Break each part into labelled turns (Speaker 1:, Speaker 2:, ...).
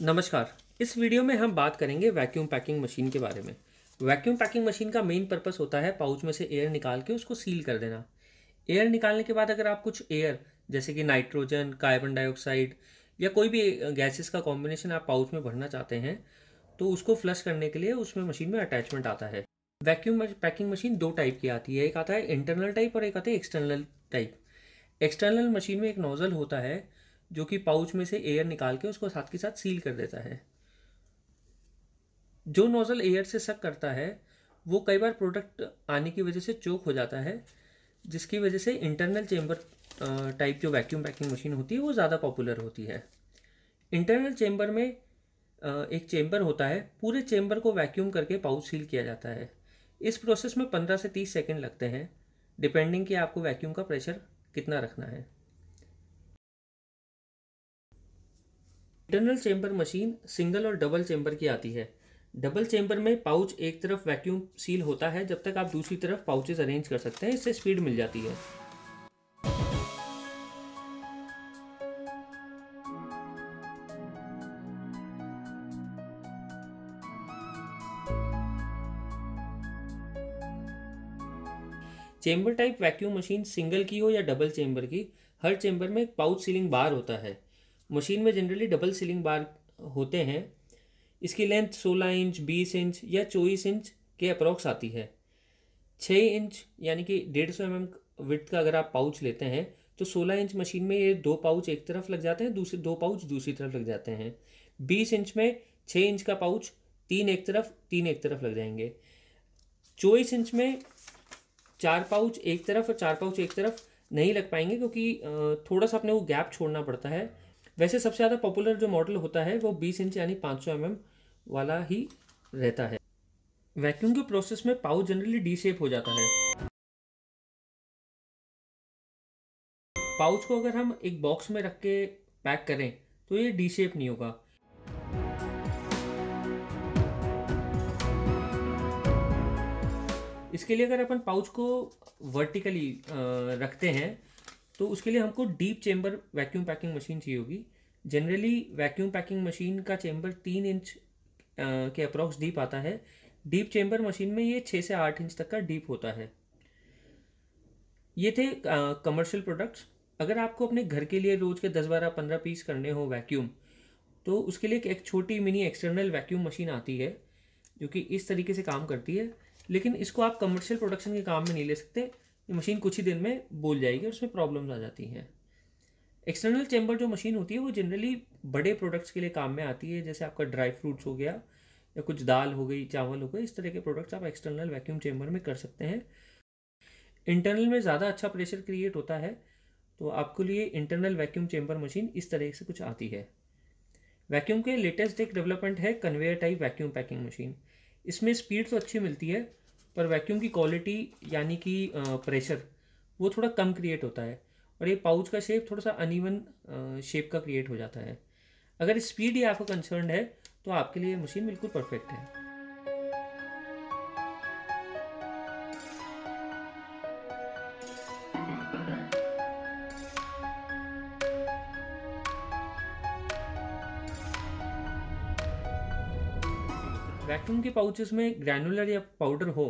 Speaker 1: नमस्कार इस वीडियो में हम बात करेंगे वैक्यूम पैकिंग मशीन के बारे में वैक्यूम पैकिंग मशीन का मेन पर्पस होता है पाउच में से एयर निकाल के उसको सील कर देना एयर निकालने के बाद अगर आप कुछ एयर जैसे कि नाइट्रोजन कार्बन डाइऑक्साइड या कोई भी गैसेस का कॉम्बिनेशन आप पाउच में भरना चाहते हैं तो उसको फ्लश करने के लिए उसमें मशीन में अटैचमेंट आता है वैक्यूम पैकिंग मशीन दो टाइप की आती है एक आता है इंटरनल टाइप और एक आता है एक्सटर्नल टाइप एक्सटर्नल मशीन में एक नोज़ल होता है जो कि पाउच में से एयर निकाल के उसको साथ के साथ सील कर देता है जो नोज़ल एयर से सक करता है वो कई बार प्रोडक्ट आने की वजह से चोक हो जाता है जिसकी वजह से इंटरनल चेम्बर टाइप जो वैक्यूम पैकिंग मशीन होती है वो ज़्यादा पॉपुलर होती है इंटरनल चेम्बर में एक चेम्बर होता है पूरे चेम्बर को वैक्यूम करके पाउच सील किया जाता है इस प्रोसेस में पंद्रह से तीस सेकेंड लगते हैं डिपेंडिंग कि आपको वैक्यूम का प्रेशर कितना रखना है इंटरनल चेम्बर मशीन सिंगल और डबल चेंबर की आती है डबल चैम्बर में पाउच एक तरफ वैक्यूम सील होता है जब तक आप दूसरी तरफ पाउचेस अरेंज कर सकते हैं इससे स्पीड मिल जाती है chamber type vacuum machine single की हो या डबल चेंबर की हर चेम्बर में एक पाउच सीलिंग बार होता है मशीन में जनरली डबल सीलिंग बार होते हैं इसकी लेंथ 16 इंच 20 इंच या चौबीस इंच के अप्रॉक्स आती है 6 इंच यानी कि डेढ़ सौ एम mm विथ का अगर आप पाउच लेते हैं तो 16 इंच मशीन में ये दो पाउच एक तरफ लग जाते हैं दूसरे दो पाउच दूसरी तरफ लग जाते हैं 20 इंच में 6 इंच का पाउच तीन एक तरफ तीन एक तरफ लग जाएंगे चौबीस इंच में चार पाउच एक तरफ और चार पाउच एक तरफ नहीं लग पाएंगे क्योंकि थोड़ा सा अपने को गैप छोड़ना पड़ता है वैसे सबसे ज़्यादा पॉपुलर जो मॉडल होता है वो बीस इंच यानी पांच सौ mm वाला ही रहता है वैक्यूम के प्रोसेस में पाउ जनरली डी शेप हो जाता है पाउच को अगर हम एक बॉक्स में रख के पैक करें तो ये डी शेप नहीं होगा इसके लिए अगर अपन पाउच को वर्टिकली रखते हैं तो उसके लिए हमको deep chamber vacuum packing machine चाहिए होगी जनरली वैक्यूम पैकिंग मशीन का चेंबर तीन इंच के अप्रॉक्स डीप आता है डीप चेंबर मशीन में ये छः से आठ इंच तक का डीप होता है ये थे कमर्शियल प्रोडक्ट्स अगर आपको अपने घर के लिए रोज़ के दस बारह पंद्रह पीस करने हो वैक्यूम तो उसके लिए एक छोटी मिनी एक्सटर्नल वैक्यूम मशीन आती है जो कि इस तरीके से काम करती है लेकिन इसको आप कमर्शियल प्रोडक्शन के काम में नहीं ले सकते मशीन कुछ ही दिन में बोल जाएगी और उसमें प्रॉब्लम्स आ जाती हैं एक्सटर्नल चैम्बर जो मशीन होती है वो जनरली बड़े प्रोडक्ट्स के लिए काम में आती है जैसे आपका ड्राई फ्रूट्स हो गया या कुछ दाल हो गई चावल हो गए इस तरह के प्रोडक्ट्स आप एक्सटर्नल वैक्यूम चैम्बर में कर सकते हैं इंटरनल में ज़्यादा अच्छा प्रेशर क्रिएट होता है तो आपके लिए इंटरनल वैक्यूम चैम्बर मशीन इस तरह से कुछ आती है वैक्यूम के लेटेस्ट एक डेवलपमेंट है conveyor type vacuum packing machine इसमें स्पीड तो अच्छी मिलती है पर वैक्यूम की क्वालिटी यानी कि प्रेशर वो थोड़ा कम क्रिएट होता है और ये पाउच का शेप थोड़ा सा अनइवन शेप का क्रिएट हो जाता है अगर स्पीड ही आपको कंसर्न है तो आपके लिए मशीन बिल्कुल परफेक्ट है वैक्यूम के पाउचेस में ग्रैनुलर या पाउडर हो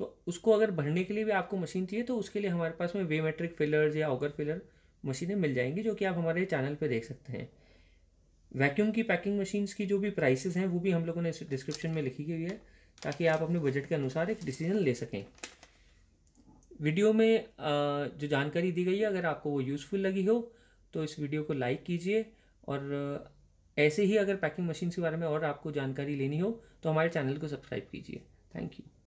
Speaker 1: तो उसको अगर भरने के लिए भी आपको मशीन चाहिए तो उसके लिए हमारे पास में मेट्रिक फिलर्स या ऑगर फिलर मशीनें मिल जाएंगी जो कि आप हमारे चैनल पर देख सकते हैं वैक्यूम की पैकिंग मशीन्स की जो भी प्राइसेस हैं वो भी हम लोगों ने डिस्क्रिप्शन में लिखी गई है ताकि आप अपने बजट के अनुसार एक डिसीजन ले सकें वीडियो में जो जानकारी दी गई है अगर आपको वो यूज़फुल लगी हो तो इस वीडियो को लाइक कीजिए और ऐसे ही अगर पैकिंग मशीन के बारे में और आपको जानकारी लेनी हो तो हमारे चैनल को सब्सक्राइब कीजिए थैंक यू